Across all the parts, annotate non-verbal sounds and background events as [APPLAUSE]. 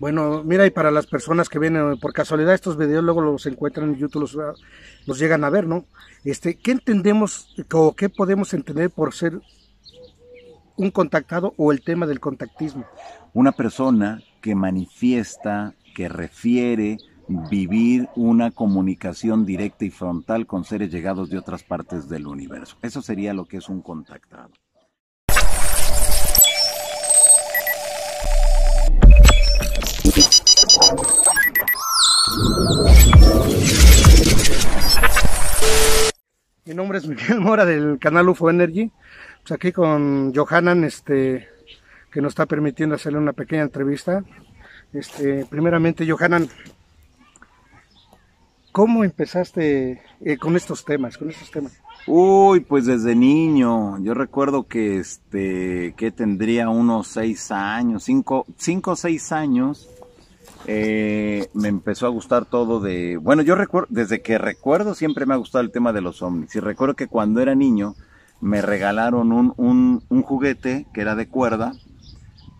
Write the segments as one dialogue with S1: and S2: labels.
S1: Bueno, mira, y para las personas que vienen, por casualidad estos videos luego los encuentran en YouTube, los, llegan a ver, ¿no? Este, ¿Qué entendemos o qué podemos entender por ser un contactado o el tema del contactismo? Una persona que
S2: manifiesta, que refiere vivir una comunicación directa y frontal con seres llegados de otras partes del universo. Eso sería lo que es un contactado.
S1: Mi nombre es Miguel [LAUGHS] Mora del canal UFO Energy. Pues aquí con Johanan, este, que nos está permitiendo hacerle una pequeña entrevista. Este, primeramente, Johanan, ¿cómo empezaste eh, con estos temas? Con estos temas?
S2: Uy, pues desde niño. Yo recuerdo que este, que tendría unos seis años, cinco, cinco o seis años eh, me empezó a gustar todo de... Bueno, yo recuerdo, desde que recuerdo siempre me ha gustado el tema de los ovnis. Y recuerdo que cuando era niño me regalaron un, un, juguete que era de cuerda,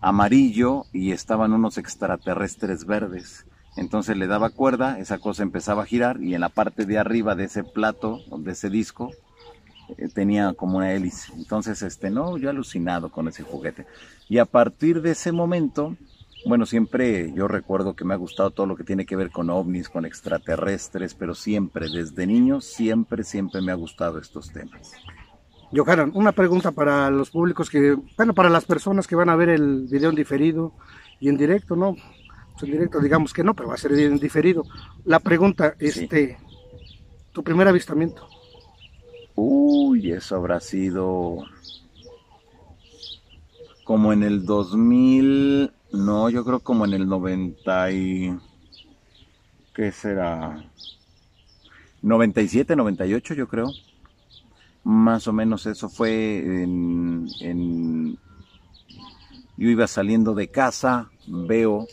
S2: amarillo, y estaban unos extraterrestres verdes. Entonces le daba cuerda, esa cosa empezaba a girar y en la parte de arriba de ese plato, de ese disco, eh, tenía como una hélice. Entonces, este, no, yo alucinado con ese juguete. Y a partir de ese momento, bueno, siempre yo recuerdo que me ha gustado todo lo que tiene que ver con ovnis, con extraterrestres, pero siempre, desde
S1: niño, siempre, siempre me ha gustado estos temas. Johanan, una pregunta para los públicos que, bueno, para las personas que van a ver el video en diferido y en directo, ¿no? Pues en directo digamos que no, pero va a ser en diferido. La pregunta, este, tu primer avistamiento.
S2: Uy, eso habrá sido como en el 2000 no, yo creo como en el 90 y... ¿Qué será? 97, 98 yo creo. Más o menos eso fue en, en... Yo iba saliendo de casa, veo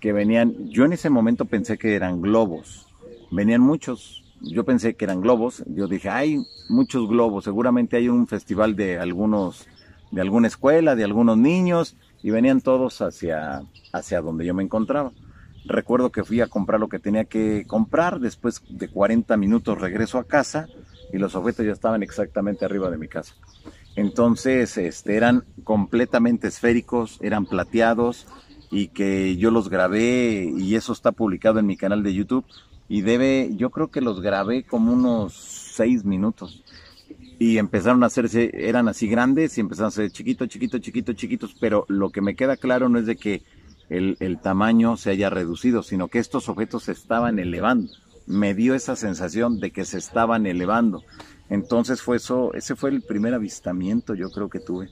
S2: que venían... Yo en ese momento pensé que eran globos. Venían muchos, yo pensé que eran globos. Yo dije, hay muchos globos. Seguramente hay un festival de algunos, de alguna escuela, de algunos niños y venían todos hacia, hacia donde yo me encontraba. Recuerdo que fui a comprar lo que tenía que comprar, después de 40 minutos regreso a casa y los objetos ya estaban exactamente arriba de mi casa. Entonces este, eran completamente esféricos, eran plateados y que yo los grabé y eso está publicado en mi canal de YouTube y debe, yo creo que los grabé como unos 6 minutos y empezaron a hacerse, eran así grandes y empezaron a ser chiquitos, chiquitos, chiquitos, chiquitos, pero lo que me queda claro no es de que el, tamaño se haya reducido, sino que estos objetos se estaban elevando. Me dio esa sensación de que se estaban elevando. Entonces fue eso, ese fue el primer avistamiento yo creo que tuve.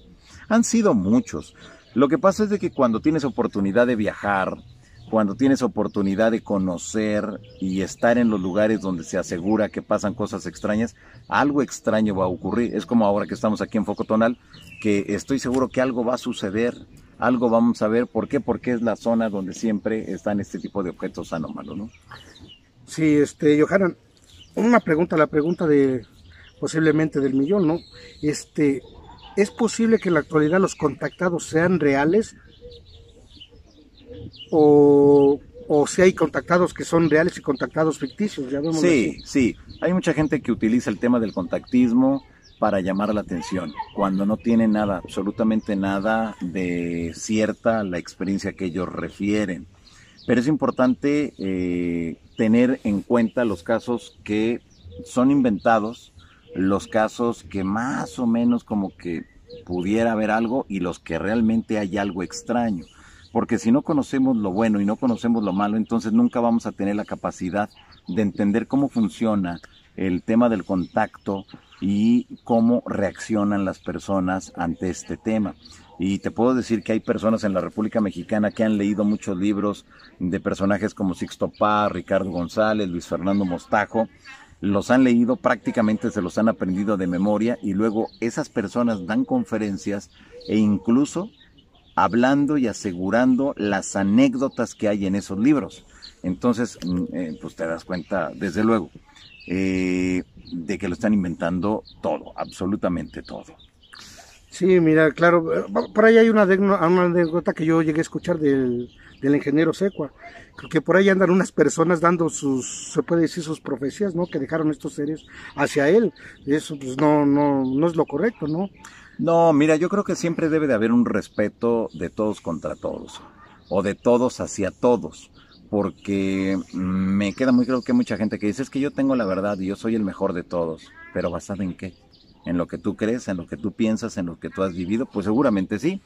S2: Han sido muchos. Lo que pasa es de que cuando tienes oportunidad de viajar, cuando tienes oportunidad de conocer y estar en los lugares donde se asegura que pasan cosas extrañas, algo extraño va a ocurrir. Es como ahora que estamos aquí en Focotonal, que estoy seguro que algo va a suceder, algo vamos a ver. ¿Por qué? Porque es la zona donde
S1: siempre están este tipo de objetos anómalos, ¿no? Sí, este, Johanna, una pregunta, la pregunta de posiblemente del millón, ¿no? Este, ¿es posible que en la actualidad los contactados sean reales o, o si hay contactados que son reales y contactados ficticios. sí,
S2: sí. Hay mucha gente que utiliza el tema del contactismo para llamar la atención, cuando no tiene nada, absolutamente nada de cierta la experiencia que ellos refieren. Pero es importante eh, tener en cuenta los casos que son inventados, los casos que más o menos como que pudiera haber algo y los que realmente hay algo extraño. Porque si no conocemos lo bueno y no conocemos lo malo, entonces nunca vamos a tener la capacidad de entender cómo funciona el tema del contacto y cómo reaccionan las personas ante este tema. Y te puedo decir que hay personas en la República Mexicana que han leído muchos libros de personajes como Sixto Paz, Ricardo González, Luis Fernando Mostajo. Los han leído, prácticamente se los han aprendido de memoria y luego esas personas dan conferencias e incluso hablando y asegurando las anécdotas que hay en esos libros. Entonces, mm, eh, pues te das cuenta, desde luego, eh, de que lo están inventando todo, absolutamente todo.
S1: Sí, mira, claro, eh, por ahí hay una, anécdota que yo llegué a escuchar del, ingeniero Secua, que por ahí andan unas personas dando sus, se puede decir, sus profecías, ¿no? Que dejaron estos seres hacia él. Eso, pues, no, no, no es lo correcto, ¿no? No,
S2: mira, yo creo que siempre debe de haber un respeto de todos contra todos o de todos hacia todos, porque mm, me queda muy claro que hay mucha gente que dice es que yo tengo la verdad y yo soy el mejor de todos, pero basado en qué? En lo que tú crees, en lo que tú piensas, en lo que tú has vivido, pues seguramente sí,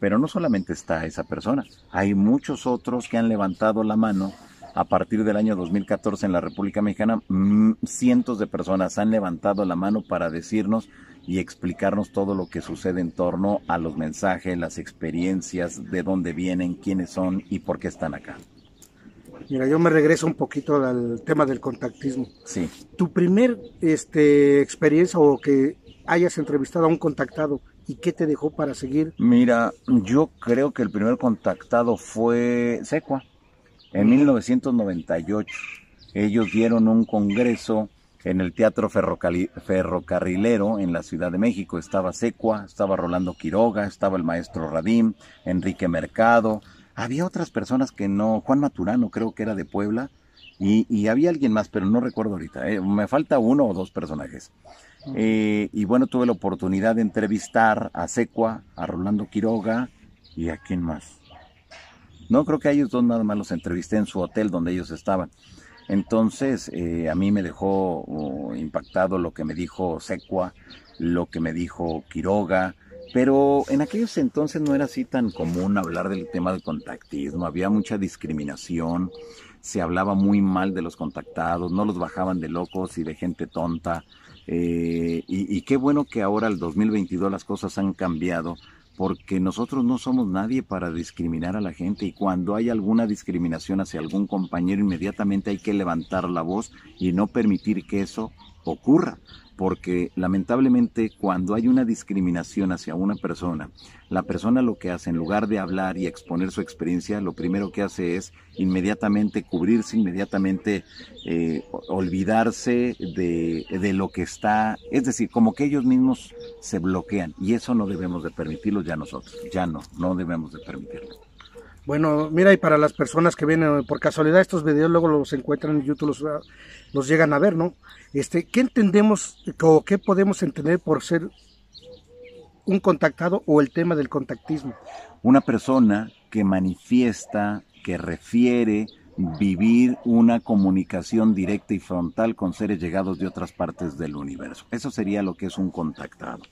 S2: pero no solamente está esa persona, hay muchos otros que han levantado la mano a partir del año 2014 en la República Mexicana, mm, cientos de personas han levantado la mano para decirnos y explicarnos todo lo que sucede en torno a los mensajes, las experiencias, de dónde vienen, quiénes son y por qué están acá.
S1: Mira, yo me regreso un poquito al tema del contactismo. Sí. Tu primer este, experiencia o que hayas entrevistado a un contactado y qué te dejó para seguir.
S2: Mira, yo creo que el primer contactado fue Secua en 1998. Ellos dieron un congreso en el Teatro Ferrocarrilero en la Ciudad de México. Estaba Secua, estaba Rolando Quiroga, estaba el maestro Radim, Enrique Mercado. Había otras personas que no, Juan Maturano creo que era de Puebla, y, había alguien más, pero no recuerdo ahorita. ¿eh? Me falta uno o dos personajes. Eh, y bueno, tuve la oportunidad de entrevistar a Secua, a Rolando Quiroga y a quién más. No creo que a ellos dos nada más los entrevisté en su hotel donde ellos estaban. Entonces, eh, a mí me dejó impactado lo que me dijo Secua, lo que me dijo Quiroga, pero en aquellos entonces no era así tan común hablar del tema del contactismo, había mucha discriminación, se hablaba muy mal de los contactados, no los bajaban de locos y de gente tonta. Eh, y, y, qué bueno que ahora, el 2022, las cosas han cambiado porque nosotros no somos nadie para discriminar a la gente y cuando hay alguna discriminación hacia algún compañero inmediatamente hay que levantar la voz y no permitir que eso ocurra, porque lamentablemente cuando hay una discriminación hacia una persona, la persona lo que hace en lugar de hablar y exponer su experiencia, lo primero que hace es inmediatamente cubrirse, inmediatamente eh, olvidarse de, de lo que está, es decir, como que ellos mismos se bloquean y eso no debemos de permitirlo ya nosotros, ya no, no debemos de permitirlo.
S1: Bueno, mira, y para las personas que vienen, por casualidad estos videos luego los encuentran en YouTube, los, llegan a ver, ¿no? Este, ¿Qué entendemos o qué podemos entender por ser un contactado o el tema del contactismo? Una persona que manifiesta,
S2: que refiere vivir una comunicación directa y frontal con seres llegados de otras partes del universo. Eso sería lo que es un contactado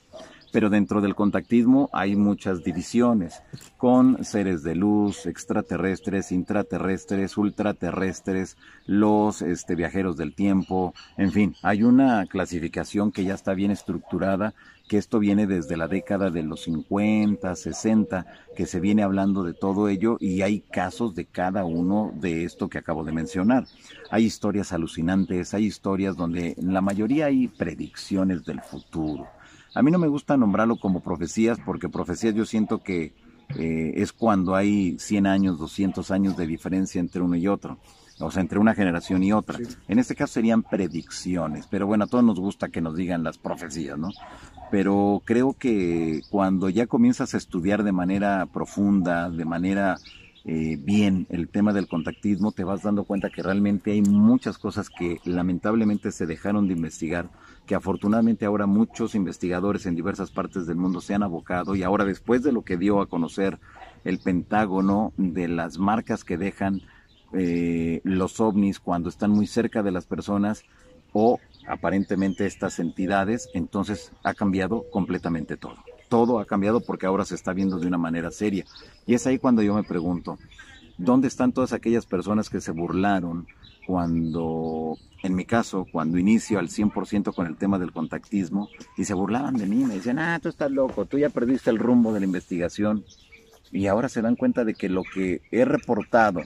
S2: pero dentro del contactismo hay muchas divisiones, con seres de luz, extraterrestres, intraterrestres, ultraterrestres, los este, viajeros del tiempo, en fin, hay una clasificación que ya está bien estructurada, que esto viene desde la década de los 50, 60, que se viene hablando de todo ello y hay casos de cada uno de esto que acabo de mencionar. Hay historias alucinantes, hay historias donde en la mayoría hay predicciones del futuro a mí no me gusta nombrarlo como profecías porque profecías yo siento que eh, es cuando hay 100 años, 200 años de diferencia entre uno y otro. O sea, entre una generación y otra. En este caso serían predicciones, pero bueno, a todos nos gusta que nos digan las profecías, ¿no? Pero creo que cuando ya comienzas a estudiar de manera profunda, de manera eh, bien el tema del contactismo, te vas dando cuenta que realmente hay muchas cosas que lamentablemente se dejaron de investigar que afortunadamente ahora muchos investigadores en diversas partes del mundo se han abocado y ahora después de lo que dio a conocer el Pentágono de las marcas que dejan eh, los ovnis cuando están muy cerca de las personas o aparentemente estas entidades, entonces ha cambiado completamente todo. Todo ha cambiado porque ahora se está viendo de una manera seria. Y es ahí cuando yo me pregunto, ¿dónde están todas aquellas personas que se burlaron? cuando, en mi caso, cuando inicio al 100% con el tema del contactismo, y se burlaban de mí, me decían, ah, tú estás loco, tú ya perdiste el rumbo de la investigación. Y ahora se dan cuenta de que lo que he reportado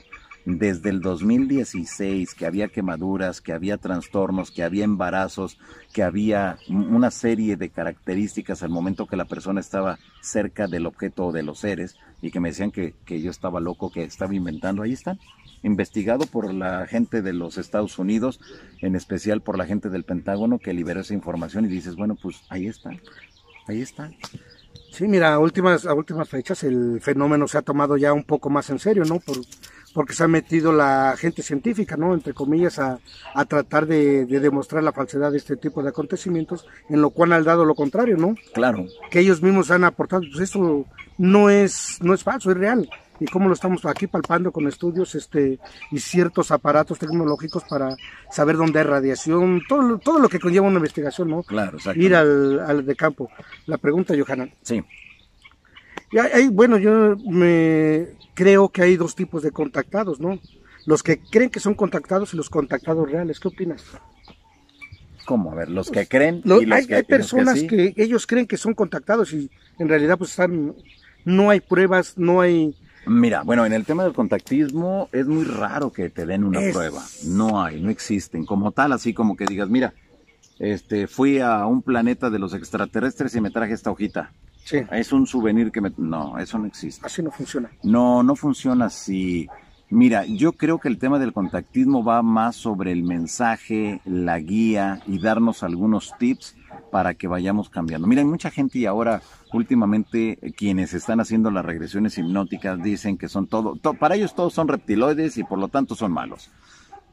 S2: desde el 2016, que había quemaduras, que había trastornos, que había embarazos, que había una serie de características al momento que la persona estaba cerca del objeto o de los seres, y que me decían que, que yo estaba loco, que estaba inventando, ahí están, investigado por la gente de los Estados Unidos, en especial por la gente del Pentágono que libera esa información y dices, bueno, pues ahí está, ahí está.
S1: Sí, mira, a últimas, a últimas fechas el fenómeno se ha tomado ya un poco más en serio, ¿no? Por, porque se ha metido la gente científica, ¿no? Entre comillas, a, tratar de, demostrar la falsedad de este tipo de acontecimientos, en lo cual han dado lo contrario, ¿no? Claro. Que ellos mismos han aportado, pues eso no es, no es falso, es real. Y cómo lo estamos aquí palpando con estudios este, y ciertos aparatos tecnológicos para saber dónde hay radiación, todo, todo lo que conlleva una investigación, ¿no? Claro, exacto. Ir al, al de campo. La pregunta, Johanna. Sí hay, bueno, yo me creo que hay dos tipos de contactados, ¿no? Los que creen que son contactados y los contactados reales. ¿Qué opinas? ¿Cómo? A ver, los que creen. hay, personas que, ellos creen que son contactados y en realidad pues están, no hay pruebas, no hay... Mira, bueno, en el tema del contactismo
S2: es muy raro que te den una prueba. No hay, no existen. Como tal, así como que digas, mira, este, fui a un planeta de los extraterrestres y me traje esta hojita. Es un souvenir que me... No, eso no existe. Así no funciona. No, no funciona así. Mira, yo creo que el tema del contactismo va más sobre el mensaje, la guía y darnos algunos tips para que vayamos cambiando. Mira, hay mucha gente y ahora últimamente eh, quienes están haciendo las regresiones hipnóticas dicen que son todo, para ellos todos son reptiloides y por lo tanto son malos.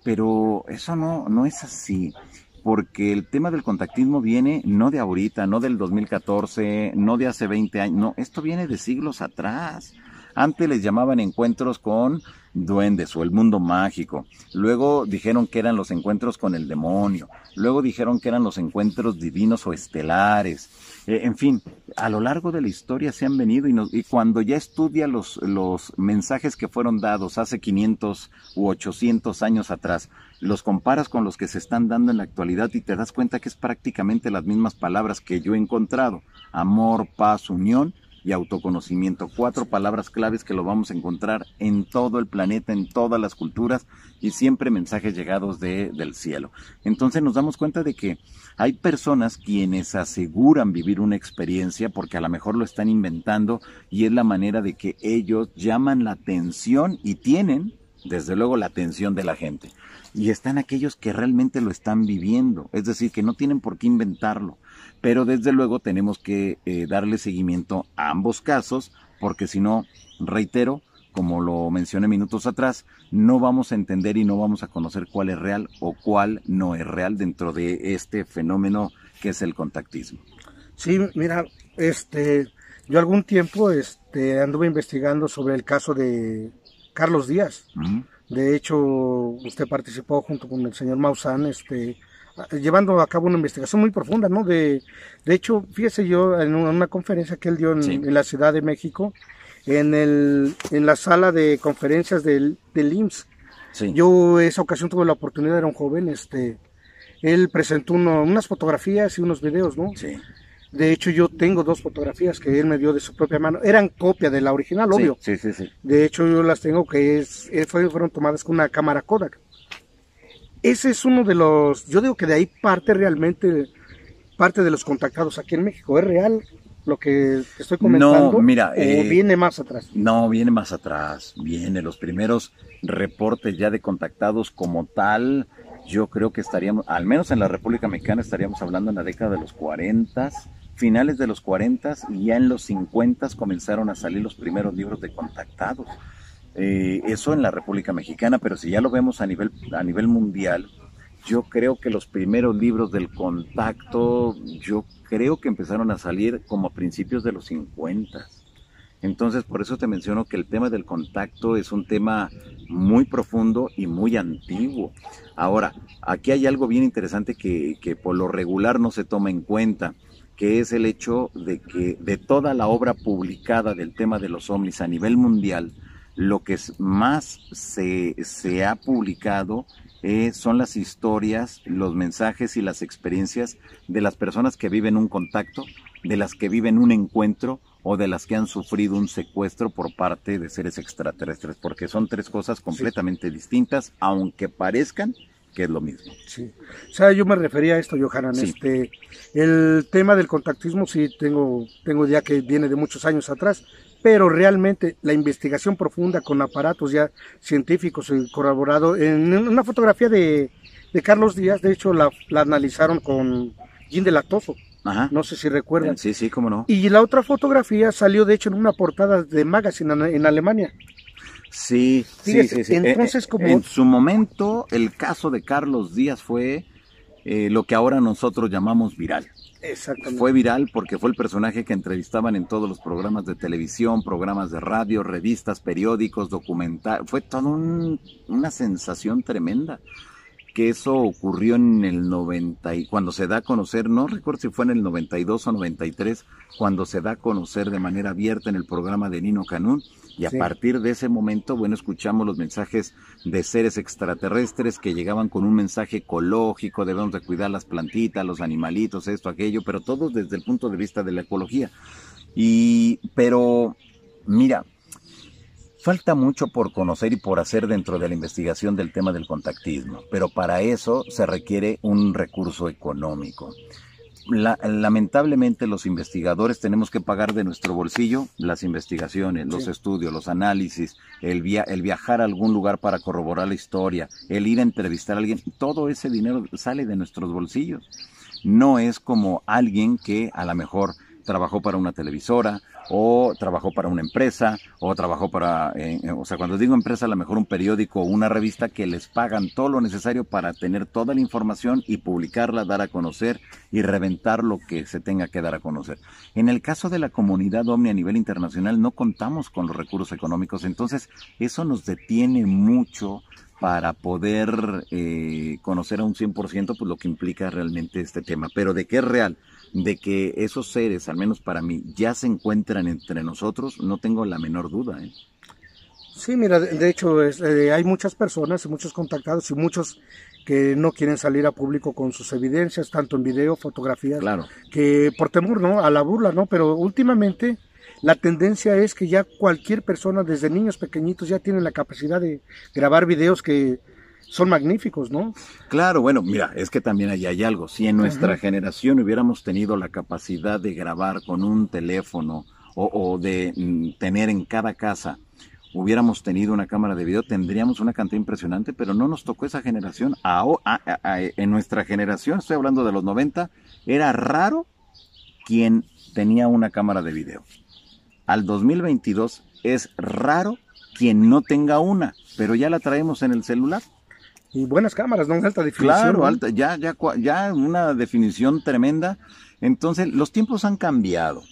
S2: Pero eso no, no es así porque el tema del contactismo viene no de ahorita, no del 2014, no de hace 20 años, no, esto viene de siglos atrás. Antes les llamaban encuentros con duendes o el mundo mágico. Luego dijeron que eran los encuentros con el demonio. Luego dijeron que eran los encuentros divinos o estelares. Eh, en fin, a lo largo de la historia se han venido y, y cuando ya estudia los, los mensajes que fueron dados hace 500 u 800 años atrás, los comparas con los que se están dando en la actualidad y te das cuenta que es prácticamente las mismas palabras que yo he encontrado. Amor, paz, unión y autoconocimiento. Cuatro palabras claves que lo vamos a encontrar en todo el planeta, en todas las culturas y siempre mensajes llegados del cielo. Entonces nos damos cuenta de que hay personas quienes aseguran vivir una experiencia porque a lo mejor lo están inventando y es la manera de que ellos llaman la atención y tienen desde luego la atención de la gente. Y están aquellos que realmente lo están viviendo, es decir, que no tienen por qué inventarlo, pero desde luego tenemos que eh, darle seguimiento a ambos casos, porque si no, reitero, como lo mencioné minutos atrás, no vamos a entender y no vamos a conocer cuál es real o cuál no es real dentro de este fenómeno que es el contactismo.
S1: Sí, mira, este, yo algún tiempo este, anduve investigando sobre el caso de Carlos Díaz. De hecho, usted participó junto con el señor Maussan este, llevando a cabo una investigación muy profunda, ¿no? De, de hecho, fíjese yo en una conferencia que él dio en, la Ciudad de México, en, el, en la sala de conferencias del, del IMSS. Sí. Yo esa ocasión tuve la oportunidad, era un joven, este, él presentó unas fotografías y unos videos, ¿no? Sí. De hecho, yo tengo dos fotografías que él me dio de su propia mano. Eran copia de la original, obvio. sí, sí. sí. De hecho, yo las tengo que es, eh, fueron tomadas con una cámara Kodak. Ese es uno de los, yo digo que de ahí parte realmente, parte de los contactados aquí en México. ¿Es real lo que estoy comentando? No, mira. ¿O eh, viene
S2: más atrás? No, viene más atrás. Viene los primeros reportes ya de contactados como tal. Yo creo que estaríamos, al menos en la República Mexicana, estaríamos hablando en la década de los 40, finales de los 40 y ya en los 50 comenzaron a salir los primeros libros de contactados. Eh, eso en la República Mexicana, pero si ya lo vemos a nivel, a nivel mundial, yo creo que los primeros libros del contacto, yo creo que empezaron a salir como a principios de los 50. Entonces, por eso te menciono que el tema del contacto es un tema muy profundo y muy antiguo. Ahora, aquí hay algo bien interesante que, que por lo regular no se toma en cuenta, que es el hecho de que de toda la obra publicada del tema de los ovnis a nivel mundial, lo que más se, se ha publicado eh, son las historias, los mensajes y las experiencias de las personas que viven un contacto, de las que viven un encuentro o de las que han sufrido un secuestro por parte de seres extraterrestres, porque son tres cosas completamente distintas, aunque parezcan que es lo mismo. Sí.
S1: O sea, yo me refería a esto, Johanan. Este, el tema del contactismo, sí, tengo, tengo ya que viene de muchos años atrás pero realmente la investigación profunda con aparatos ya científicos y corroborado en una fotografía de, Carlos Díaz, de hecho la, analizaron con Jim de Lactoso. Ajá. No sé si recuerdan. Sí, sí, cómo no. Y la otra fotografía salió, de hecho, en una portada de Magazine en Alemania. Sí, sí, sí, eh, Entonces, eh, como... En
S2: su momento, el caso de Carlos Díaz fue eh, lo que ahora nosotros llamamos viral. Fue viral porque fue el personaje que entrevistaban en todos los programas de televisión, programas de radio, revistas, periódicos, documental. Fue toda una sensación tremenda que eso ocurrió en el 90 y cuando se da a conocer, no recuerdo si fue en el 92 o 93, cuando se da a conocer de manera abierta en el programa de Nino Canún y a partir de ese momento, bueno, escuchamos los mensajes de seres extraterrestres que llegaban con un mensaje ecológico, debemos de cuidar las plantitas, los animalitos, esto, aquello, pero todos desde el punto de vista de la ecología. Y pero mira, Falta mucho por conocer y por hacer dentro de la investigación del tema del contactismo, pero para eso se requiere un recurso económico. lamentablemente los investigadores tenemos que pagar de nuestro bolsillo las investigaciones, los estudios, los análisis, el, el viajar a algún lugar para corroborar la historia, el ir a entrevistar a alguien, todo ese dinero sale de nuestros bolsillos. No es como alguien que a lo mejor trabajó para una televisora, o trabajó para una empresa, o trabajó para, eh, eh, o sea, cuando digo empresa, a lo mejor un periódico o una revista que les pagan todo lo necesario para tener toda la información y publicarla, dar a conocer y reventar lo que se tenga que dar a conocer. En el caso de la comunidad OVNI a nivel internacional no contamos con los recursos económicos, entonces eso nos detiene mucho para poder eh, conocer a un 100% pues, lo que implica realmente este tema. Pero de qué es real, de que esos seres, al menos para mí, ya se encuentran entre nosotros, no tengo la menor duda. ¿eh?
S1: Sí, mira, de, hecho eh, hay muchas personas, y muchos contactados y muchos que no quieren salir a público con sus evidencias, tanto en video, fotografías, claro. que por temor, ¿no? A la burla, ¿no? Pero últimamente la tendencia es que ya cualquier persona, desde niños pequeñitos, ya tiene la capacidad de grabar videos que son magníficos, ¿no?
S2: Claro, bueno, mira, es que también ahí hay algo. Si en nuestra generación hubiéramos tenido la capacidad de grabar con un teléfono o, de mm, tener en cada casa hubiéramos tenido una cámara de video, tendríamos una cantidad impresionante, pero no nos tocó esa generación. en nuestra generación, estoy hablando de los 90, era raro quien tenía una cámara de video. Al 2022 es raro quien no tenga una, pero ya la traemos en el celular. Y buenas cámaras, ¿no? alta definición. Claro, ya, ya, ya una definición tremenda. Entonces, los tiempos han cambiado.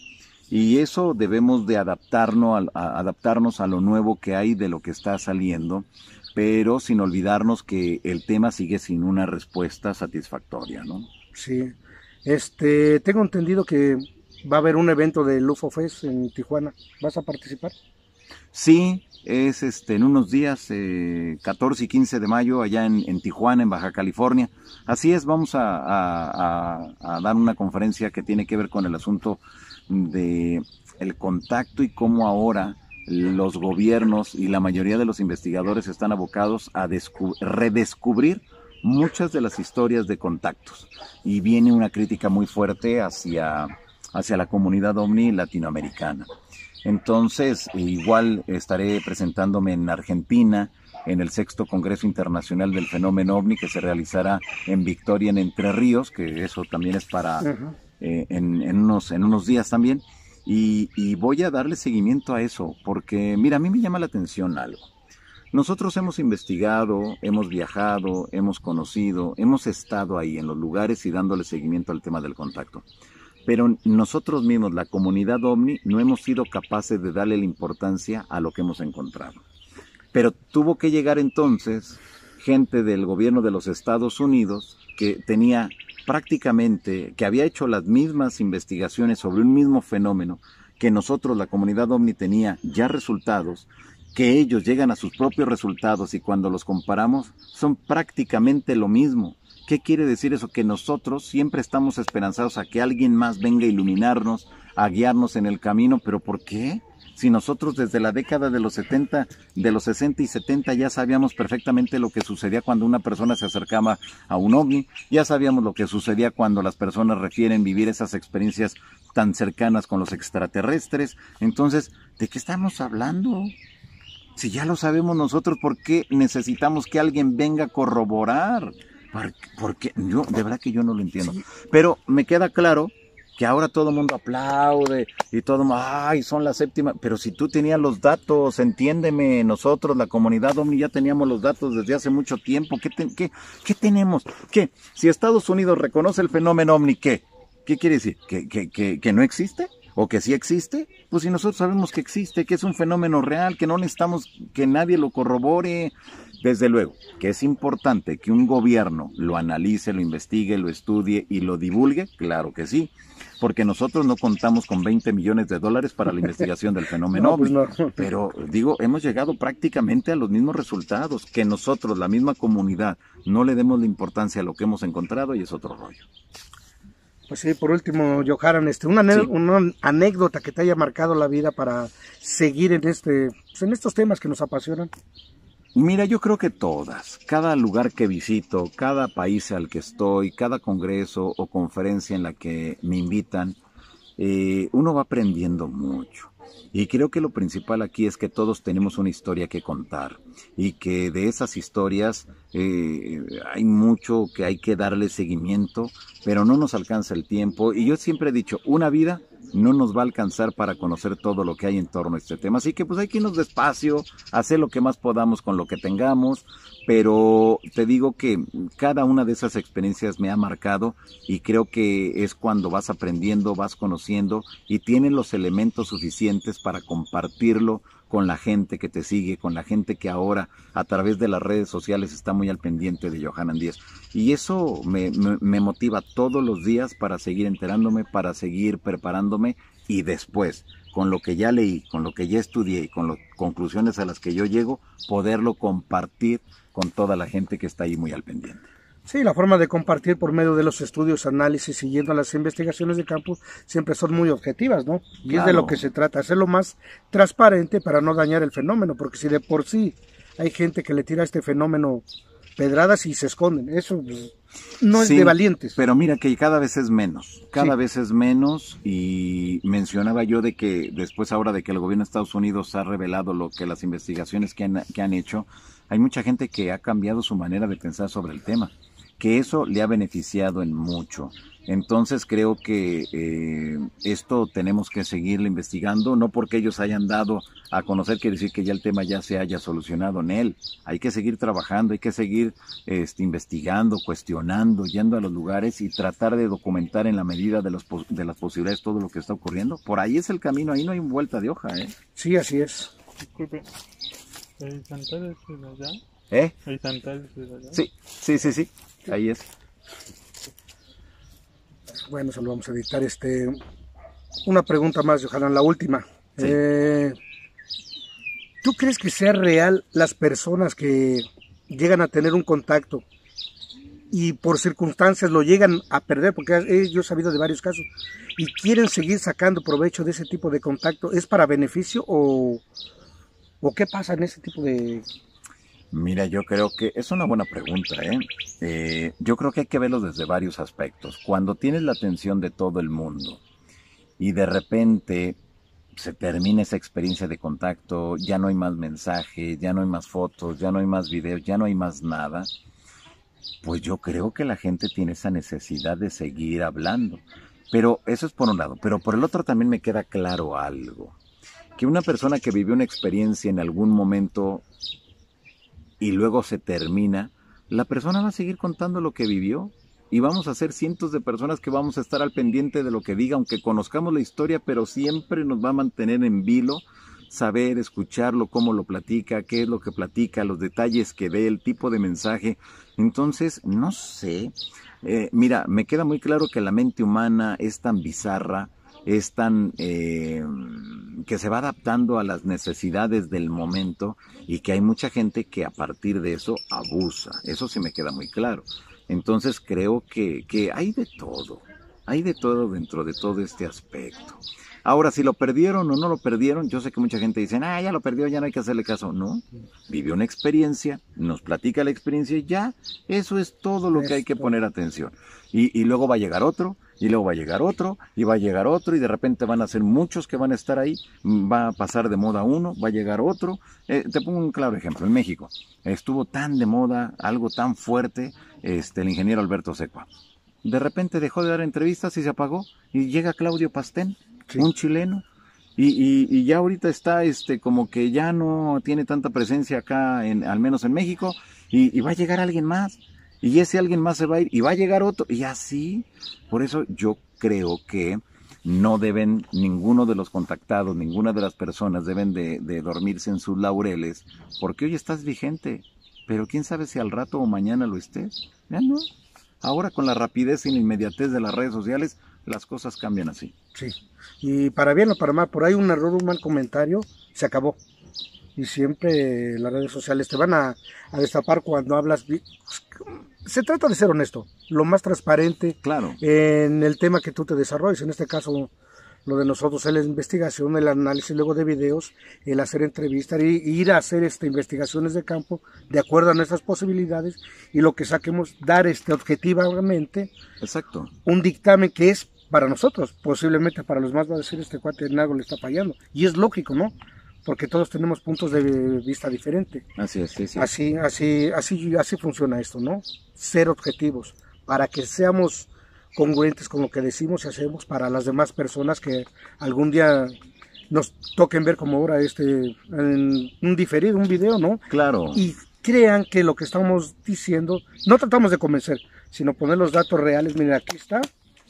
S2: Y eso debemos de adaptarnos a, adaptarnos a lo nuevo que hay de lo que está saliendo, pero sin olvidarnos que el tema sigue sin una respuesta satisfactoria, ¿no?
S1: Sí. Este, tengo entendido que va a haber un evento de Lufo Fest en Tijuana. ¿Vas a participar?
S2: Sí, es este, en unos días, 14 eh, y 15 de mayo, allá en, Tijuana, en Baja California. Así es, vamos a, dar una conferencia que tiene que ver con el asunto de el contacto y cómo ahora los gobiernos y la mayoría de los investigadores están abocados a redescubrir muchas de las historias de contactos. Y viene una crítica muy fuerte hacia, hacia la comunidad omni latinoamericana. Entonces, igual estaré presentándome en Argentina en el sexto Congreso Internacional del Fenómeno OVNI que se realizará en Victoria, en Entre Ríos, que eso también es para eh, en, unos, en unos días también. Y, y, voy a darle seguimiento a eso, porque mira, a mí me llama la atención algo. Nosotros hemos investigado, hemos viajado, hemos conocido, hemos estado ahí en los lugares y dándole seguimiento al tema del contacto pero nosotros mismos, la comunidad ovni, no hemos sido capaces de darle la importancia a lo que hemos encontrado. Pero tuvo que llegar entonces gente del gobierno de los Estados Unidos que tenía prácticamente, que había hecho las mismas investigaciones sobre un mismo fenómeno que nosotros, la comunidad ovni, tenía ya resultados, que ellos llegan a sus propios resultados y cuando los comparamos son prácticamente lo mismo. ¿Qué quiere decir eso? Que nosotros siempre estamos esperanzados a que alguien más venga a iluminarnos, a guiarnos en el camino, pero ¿por qué? Si nosotros desde la década de los 70, de los 60 y 70 ya sabíamos perfectamente lo que sucedía cuando una persona se acercaba a un ovni, ya sabíamos lo que sucedía cuando las personas requieren vivir esas experiencias tan cercanas con los extraterrestres. Entonces, ¿de qué estamos hablando? Si ya lo sabemos nosotros, ¿por qué necesitamos que alguien venga a corroborar? Porque yo, de verdad que yo no lo entiendo. Pero me queda claro que ahora todo el mundo aplaude y todo, ay, son la séptima. Pero si tú tenías los datos, entiéndeme, nosotros, la comunidad Omni, ya teníamos los datos desde hace mucho tiempo. ¿Qué, qué, tenemos? ¿Qué? Si Estados Unidos reconoce el fenómeno Omni, ¿qué? ¿Qué quiere decir? ¿Que, que, que no existe? ¿O que sí existe? Pues si nosotros sabemos que existe, que es un fenómeno real, que no necesitamos que nadie lo corrobore. Desde luego que es importante que un gobierno lo analice, lo investigue, lo estudie y lo divulgue, claro que sí, porque nosotros no contamos con 20 millones de dólares para la [LAUGHS] investigación del fenómeno, pues pero digo, hemos llegado prácticamente a los mismos resultados, que nosotros, la misma comunidad, no le demos la importancia a lo que hemos encontrado y es otro rollo.
S1: Pues sí, por último, Joharan, este, una, anécdota que te haya marcado la vida para seguir en este, pues, en estos temas que nos apasionan. Mira, yo creo
S2: que todas, cada lugar que visito, cada país al que estoy, cada congreso o conferencia en la que me invitan, eh, uno va aprendiendo mucho. Y creo que lo principal aquí es que todos tenemos una historia que contar y que de esas historias eh, hay mucho que hay que darle seguimiento, pero no nos alcanza el tiempo. Y yo siempre he dicho, una vida no nos va a alcanzar para conocer todo lo que hay en torno a este tema. Así que pues hay que irnos despacio, hacer lo que más podamos con lo que tengamos, pero te digo que cada una de esas experiencias me ha marcado y creo que es cuando vas aprendiendo, vas conociendo y tienes los elementos suficientes para compartirlo con la gente que te sigue, con la gente que ahora a través de las redes sociales está muy al pendiente de Johanan Díez. Y eso me, me motiva todos los días para seguir enterándome, para seguir preparándome y después, con lo que ya leí, con lo que ya estudié y con las conclusiones a las que yo llego, poderlo compartir con toda la gente que está ahí muy al pendiente.
S1: Sí, la forma de compartir por medio de los estudios, análisis, siguiendo las investigaciones de campo, siempre son muy objetivas, ¿no? Y es de lo que se trata, hacerlo más transparente para no dañar el fenómeno, porque si de por sí hay gente que le tira este fenómeno pedradas y se esconden, eso pues, no es de valientes. Pero mira que
S2: cada vez es menos, cada vez es menos y mencionaba yo de que después ahora de que el gobierno de Estados Unidos ha revelado lo que las investigaciones que han, que han hecho, hay mucha gente que ha cambiado su manera de pensar sobre el tema que eso le ha beneficiado en mucho. Entonces creo que eh, esto tenemos que seguirlo investigando, no porque ellos hayan dado a conocer, quiere decir que ya el tema ya se haya solucionado en él. Hay que seguir trabajando, hay que seguir este, investigando, cuestionando, yendo a los lugares y tratar de documentar en la medida de, las posibilidades todo lo que está ocurriendo. Por ahí es el camino, ahí no hay vuelta de hoja. ¿eh?
S1: Sí, así es. Disculpe, ¿Hay ¿Eh? Sí,
S2: sí, sí, sí. Ahí es.
S1: Bueno, se lo vamos a editar. Este, una pregunta más, ojalá la última. Eh, ¿Tú crees que sea real las personas que llegan a tener un contacto y por circunstancias lo llegan a perder? Porque yo he sabido de varios casos y quieren seguir sacando provecho de ese tipo de contacto. ¿Es para beneficio o, o qué pasa en ese tipo de
S2: Mira, yo creo que es una buena pregunta. ¿eh? eh yo creo que hay que verlo desde varios aspectos. Cuando tienes la atención de todo el mundo y de repente se termina esa experiencia de contacto, ya no hay más mensajes, ya no hay más fotos, ya no hay más videos, ya no hay más nada, pues yo creo que la gente tiene esa necesidad de seguir hablando. Pero eso es por un lado. Pero por el otro también me queda claro algo. Que una persona que vivió una experiencia en algún momento y luego se termina, la persona va a seguir contando lo que vivió y vamos a ser cientos de personas que vamos a estar al pendiente de lo que diga, aunque conozcamos la historia, pero siempre nos va a mantener en vilo saber, escucharlo, cómo lo platica, qué es lo que platica, los detalles que ve, el tipo de mensaje. Entonces, no sé. Eh, mira, me queda muy claro que la mente humana es tan bizarra es tan eh, que se va adaptando a las necesidades del momento y que hay mucha gente que a partir de eso abusa. Eso sí me queda muy claro. Entonces creo que, hay de todo, hay de todo dentro de todo este aspecto. Ahora, si lo perdieron o no lo perdieron, yo sé que mucha gente dice, ah, ya lo perdió, ya no hay que hacerle caso. No, vivió una experiencia, nos platica la experiencia y ya, eso es todo lo que hay que poner atención. Y, y luego va a llegar otro y luego va a llegar otro, y va a llegar otro, y de repente van a ser muchos que van a estar ahí, mm, va a pasar de moda uno, va a llegar otro. Eh, te pongo un claro ejemplo, en México estuvo tan de moda, algo tan fuerte, este, el ingeniero Alberto Secua. De repente dejó de dar entrevistas y se apagó, y llega Claudio Pastén, un chileno, y, ya ahorita está este como que ya no tiene tanta presencia acá, en, al menos en México, y va a llegar alguien más y ese alguien más se va a ir y va a llegar otro y así. Por eso yo creo que no deben, ninguno de los contactados, ninguna de las personas deben de, dormirse en sus laureles porque hoy estás vigente, pero quién sabe si al rato o mañana lo estés. Ya no. Ahora con la rapidez y la inmediatez
S1: de las redes sociales, las cosas cambian así. Sí. Y para bien o para mal, por ahí un error, un mal comentario, se acabó y siempre las redes sociales te van a, destapar cuando hablas. Pues, se trata de ser honesto, lo más transparente claro. en el tema que tú te desarrolles. En este caso, lo de nosotros es la investigación, el análisis luego de videos, el hacer entrevistas y ir a hacer este, investigaciones de campo de acuerdo a nuestras posibilidades y lo que saquemos, dar este, objetivamente Exacto. un dictamen que es para nosotros, posiblemente para los más va a decir este cuate algo le está fallando. Y es lógico, ¿no? porque todos tenemos puntos de vista diferente. Así Así, así, así, así funciona esto, ¿no? Ser objetivos, para que seamos congruentes con lo que decimos y hacemos para las demás personas que algún día nos toquen ver como ahora este en un diferido, un video, ¿no? Claro. Y crean que lo que estamos diciendo, no tratamos de convencer, sino poner los datos reales, miren, aquí está,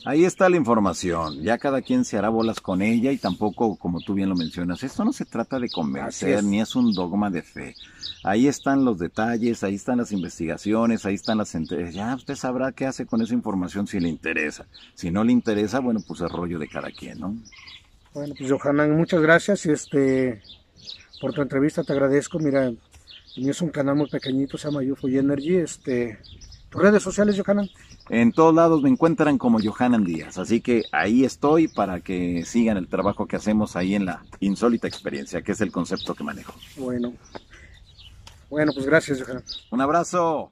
S1: Ahí está la
S2: información. Ya cada quien se hará bolas con ella y tampoco, como tú bien lo mencionas, esto no se trata de convencer ni es un dogma de fe. Ahí están los detalles, ahí están las investigaciones, ahí están las Ya usted sabrá qué hace con esa información si le interesa. Si no le interesa, bueno, pues es rollo de cada quien, ¿no?
S1: Bueno, pues Johanan, muchas gracias este, por tu entrevista, te agradezco. Mira, es un canal muy pequeñito, se llama UFO Energy. Este, ¿Tus redes sociales, Johanan? En todos lados me encuentran como
S2: Johanan Díaz, así que ahí estoy para que sigan el trabajo que hacemos ahí en la insólita experiencia, que es el concepto que manejo.
S1: Bueno, bueno, pues gracias, Johanan. Un abrazo.